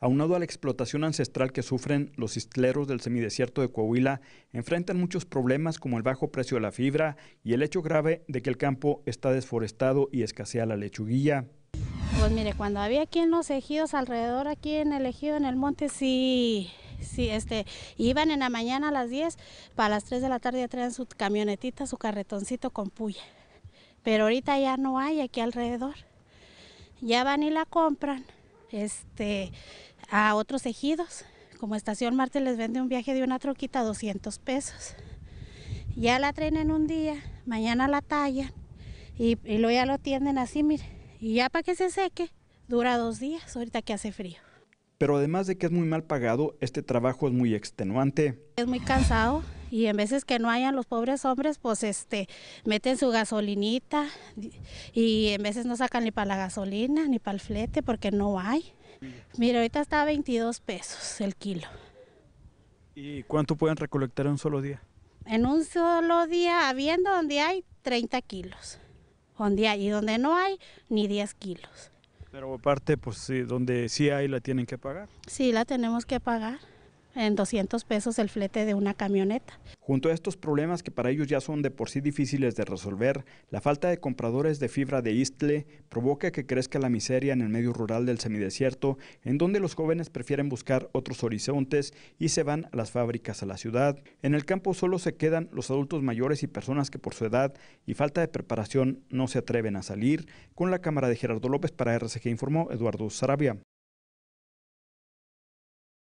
aunado a la explotación ancestral que sufren los istleros del semidesierto de Coahuila, enfrentan muchos problemas como el bajo precio de la fibra y el hecho grave de que el campo está desforestado y escasea la lechuguilla. Pues mire, cuando había aquí en los ejidos, alrededor aquí en el ejido, en el monte, sí, sí, este, iban en la mañana a las 10, para las 3 de la tarde ya traían su camionetita, su carretoncito con puya. Pero ahorita ya no hay aquí alrededor. Ya van y la compran. Este, a otros ejidos. Como Estación Marte les vende un viaje de una troquita a 200 pesos. Ya la traen en un día, mañana la tallan y, luego ya lo tienden así, mire. Y ya para que se seque, dura dos días, ahorita que hace frío. Pero además de que es muy mal pagado, este trabajo es muy extenuante. Es muy cansado, y en veces que no hayan los pobres hombres, pues este, meten su gasolinita y en veces no sacan ni para la gasolina ni para el flete porque no hay. Mira, ahorita está a 22 pesos el kilo. ¿Y cuánto pueden recolectar en un solo día? En un solo día, habiendo donde hay 30 kilos, y donde no hay, ni 10 kilos. Pero aparte, pues sí, donde sí hay, la tienen que pagar. Sí, la tenemos que pagar en 200 pesos el flete de una camioneta. Junto a estos problemas que para ellos ya son de por sí difíciles de resolver, la falta de compradores de fibra de istle provoca que crezca la miseria en el medio rural del semidesierto, en donde los jóvenes prefieren buscar otros horizontes y se van a las fábricas a la ciudad. En el campo solo se quedan los adultos mayores y personas que por su edad y falta de preparación no se atreven a salir. Con la cámara de Gerardo López para RCG informó Eduardo Sarabia.